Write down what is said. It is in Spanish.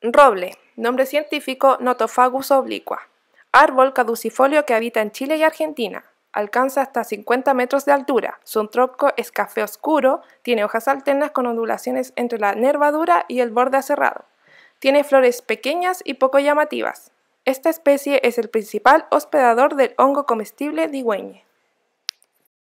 Roble, nombre científico Notophagus obliqua, Árbol caducifolio que habita en Chile y Argentina. Alcanza hasta 50 metros de altura. Su tronco es café oscuro, tiene hojas alternas con ondulaciones entre la nervadura y el borde aserrado. Tiene flores pequeñas y poco llamativas. Esta especie es el principal hospedador del hongo comestible digüeñe.